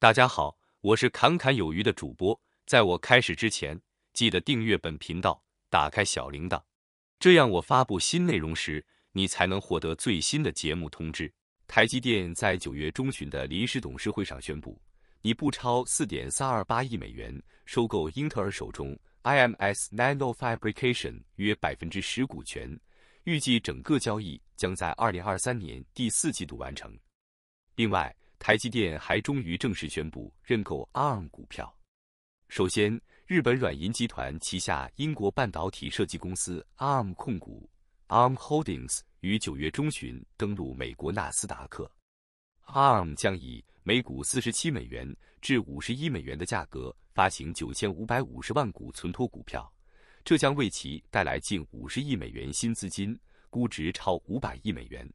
大家好，我是侃侃有余的主播。在我开始之前，记得订阅本频道，打开小铃铛，这样我发布新内容时，你才能获得最新的节目通知。台积电在九月中旬的临时董事会上宣布，你不超四点三二八亿美元收购英特尔手中 IMS Nano Fabrication 约百分之十股权，预计整个交易将在二零二三年第四季度完成。另外，台积电还终于正式宣布认购 ARM 股票。首先，日本软银集团旗下英国半导体设计公司 ARM 控股 （ARM Holdings） 于九月中旬登陆美国纳斯达克。ARM 将以每股四十七美元至五十一美元的价格发行九千五百五十万股存托股票，这将为其带来近五十亿美元新资金，估值超五百亿美元。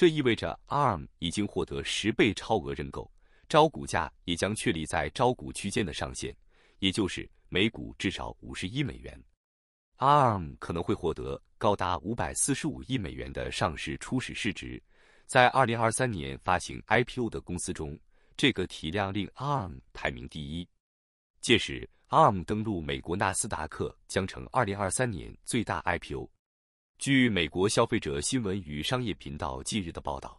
这意味着 ARM 已经获得十倍超额认购，招股价也将确立在招股区间的上限，也就是每股至少五十一美元。ARM 可能会获得高达五百四十五亿美元的上市初始市值，在二零二三年发行 IPO 的公司中，这个体量令 ARM 排名第一。届时，ARM 登陆美国纳斯达克将成二零二三年最大 IPO。据美国消费者新闻与商业频道近日的报道，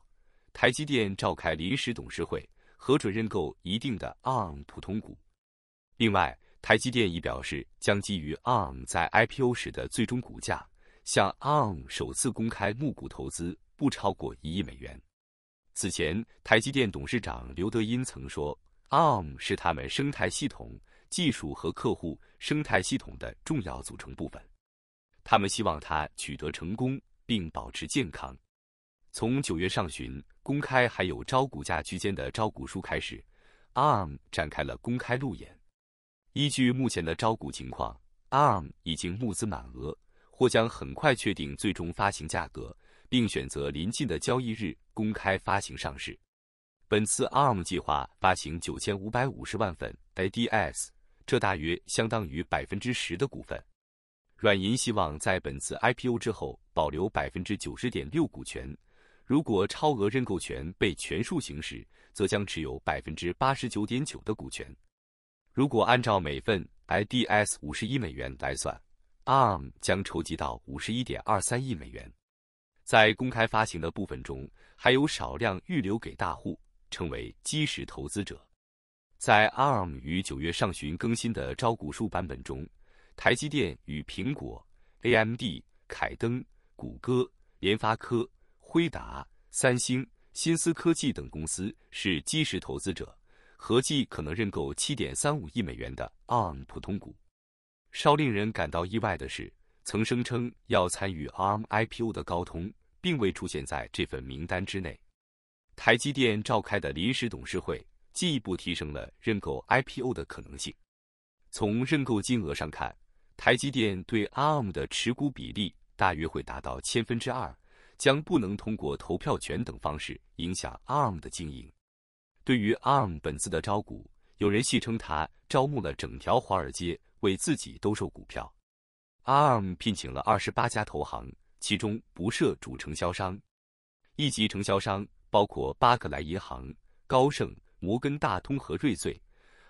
台积电召开临时董事会，核准认购一定的 ARM 普通股。另外，台积电已表示将基于 ARM 在 IPO 时的最终股价，向 ARM 首次公开募股投资不超过一亿美元。此前，台积电董事长刘德音曾说，ARM 是他们生态系统、技术和客户生态系统的重要组成部分。他们希望他取得成功并保持健康。从九月上旬公开还有招股价区间的招股书开始，ARM 展开了公开路演。依据目前的招股情况，ARM 已经募资满额，或将很快确定最终发行价格，并选择临近的交易日公开发行上市。本次 ARM 计划发行九千五百五十万份 ADS，这大约相当于百分之十的股份。软银希望在本次 IPO 之后保留百分之九十点六股权，如果超额认购权被全数行使，则将持有百分之八十九点九的股权。如果按照每份 IDS 五十一美元来算，ARM 将筹集到五十一点二三亿美元。在公开发行的部分中，还有少量预留给大户，称为基石投资者。在 ARM 于九月上旬更新的招股书版本中。台积电与苹果、AMD、凯登、谷歌、联发科、辉达、三星、新思科技等公司是基石投资者，合计可能认购七点三五亿美元的 ARM 普通股。稍令人感到意外的是，曾声称要参与 ARM IPO 的高通，并未出现在这份名单之内。台积电召开的临时董事会进一步提升了认购 IPO 的可能性。从认购金额上看，台积电对 ARM 的持股比例大约会达到千分之二，将不能通过投票权等方式影响 ARM 的经营。对于 ARM 本次的招股，有人戏称他招募了整条华尔街为自己兜售股票。ARM 聘请了二十八家投行，其中不设主承销商，一级承销商包括巴克莱银行、高盛、摩根大通和瑞穗；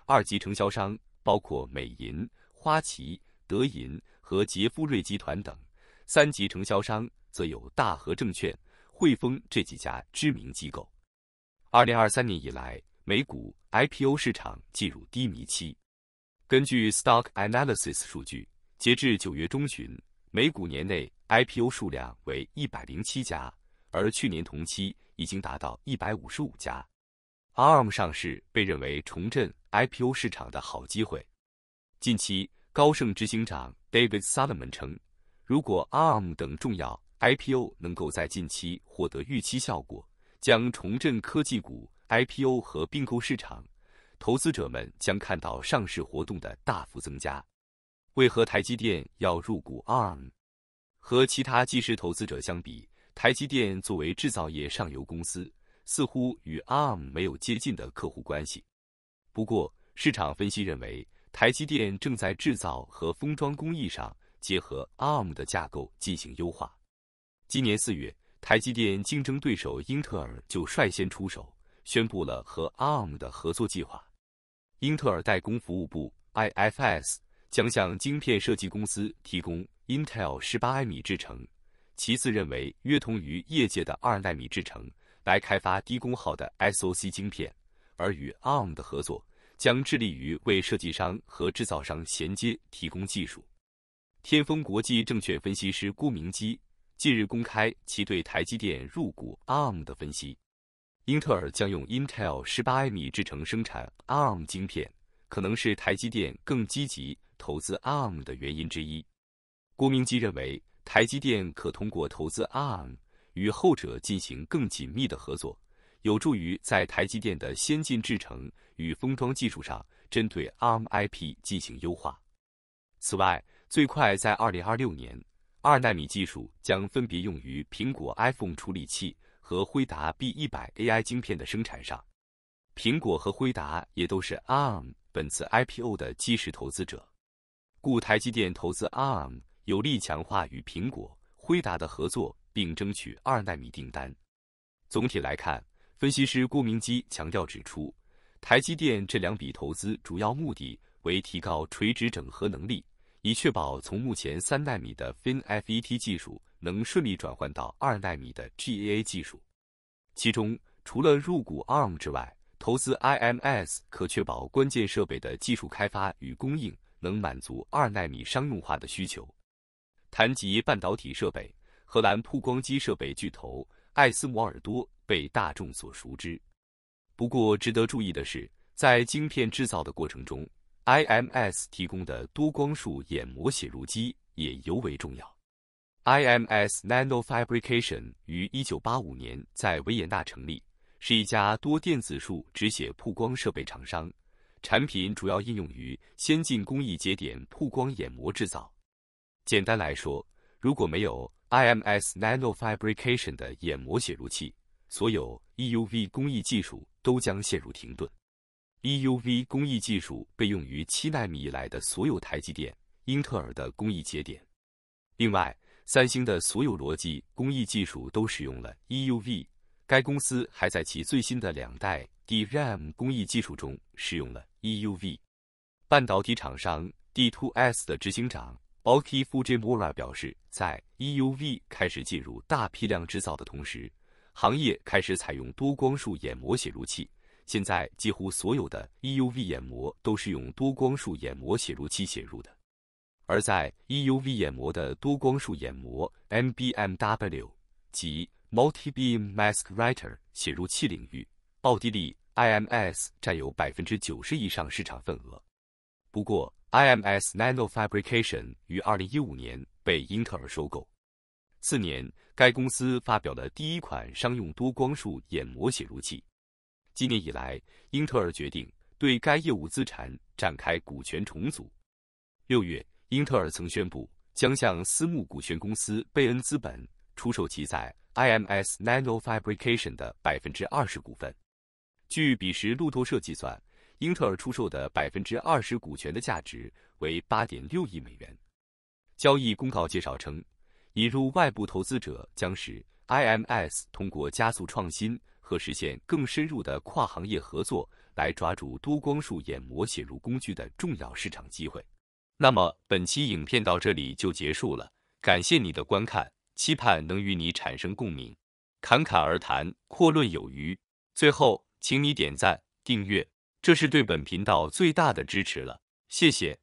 二级承销商包括美银、花旗。德银和杰富瑞集团等三级承销商，则有大和证券、汇丰这几家知名机构。二零二三年以来，美股 IPO 市场进入低迷期。根据 Stock Analysis 数据，截至九月中旬，美股年内 IPO 数量为一百零七家，而去年同期已经达到一百五十五家。ARM 上市被认为重振 IPO 市场的好机会。近期。高盛执行长 David Solomon 称，如果 ARM 等重要 IPO 能够在近期获得预期效果，将重振科技股 IPO 和并购市场，投资者们将看到上市活动的大幅增加。为何台积电要入股 ARM？和其他基石投资者相比，台积电作为制造业上游公司，似乎与 ARM 没有接近的客户关系。不过，市场分析认为。台积电正在制造和封装工艺上结合 ARM 的架构进行优化。今年四月，台积电竞争对手英特尔就率先出手，宣布了和 ARM 的合作计划。英特尔代工服务部 IFS 将向晶片设计公司提供 Intel 十八埃米制程，其次认为约同于业界的二纳米制程，来开发低功耗的 SoC 晶片，而与 ARM 的合作。将致力于为设计商和制造商衔接提供技术。天风国际证券分析师郭明基近日公开其对台积电入股 ARM 的分析。英特尔将用 Intel 18nm 制程生产 ARM 晶片，可能是台积电更积极投资 ARM 的原因之一。郭明基认为，台积电可通过投资 ARM 与后者进行更紧密的合作。有助于在台积电的先进制程与封装技术上，针对 ARM IP 进行优化。此外，最快在二零二六年，二纳米技术将分别用于苹果 iPhone 处理器和辉达 B 一百 AI 芯片的生产上。苹果和辉达也都是 ARM 本次 IPO 的基石投资者，故台积电投资 ARM 有利强化与苹果、辉达的合作，并争取二纳米订单。总体来看。分析师郭明基强调指出，台积电这两笔投资主要目的为提高垂直整合能力，以确保从目前三纳米的 FinFET 技术能顺利转换到二纳米的 GAA 技术。其中，除了入股 ARM 之外，投资 IMS 可确保关键设备的技术开发与供应能满足二纳米商用化的需求。谈及半导体设备，荷兰曝光机设备巨头艾斯摩尔多。被大众所熟知。不过，值得注意的是，在晶片制造的过程中，I M S 提供的多光束掩膜写入机也尤为重要。I M S Nano Fabrication 于一九八五年在维也纳成立，是一家多电子束直写曝光设备厂商，产品主要应用于先进工艺节点曝光掩膜制造。简单来说，如果没有 I M S Nano Fabrication 的掩膜写入器，所有 EUV 工艺技术都将陷入停顿。EUV 工艺技术被用于七纳米以来的所有台积电、英特尔的工艺节点。另外，三星的所有逻辑工艺技术都使用了 EUV。该公司还在其最新的两代 DRAM 工艺技术中使用了 EUV。半导体厂商 D2S 的执行长 Oki Fujimura 表示，在 EUV 开始进入大批量制造的同时，行业开始采用多光束眼膜写入器，现在几乎所有的 EUV 眼膜都是用多光束眼膜写入器写入的。而在 EUV 眼膜的多光束眼膜 MBMW 及 Multi Beam Mask Writer 写入器领域，奥地利 IMS 占有百分之九十以上市场份额。不过，IMS Nanofabrication 于二零一五年被英特尔收购，次年。该公司发表了第一款商用多光束眼膜写入器。今年以来，英特尔决定对该业务资产展开股权重组。六月，英特尔曾宣布将向私募股权公司贝恩资本出售其在 IMS Nano Fabrication 的百分之二十股份。据彼时路透社计算，英特尔出售的百分之二十股权的价值为八点六亿美元。交易公告介绍称。引入外部投资者将使 IMS 通过加速创新和实现更深入的跨行业合作，来抓住多光束眼膜写入工具的重要市场机会。那么本期影片到这里就结束了，感谢你的观看，期盼能与你产生共鸣。侃侃而谈，阔论有余。最后，请你点赞、订阅，这是对本频道最大的支持了，谢谢。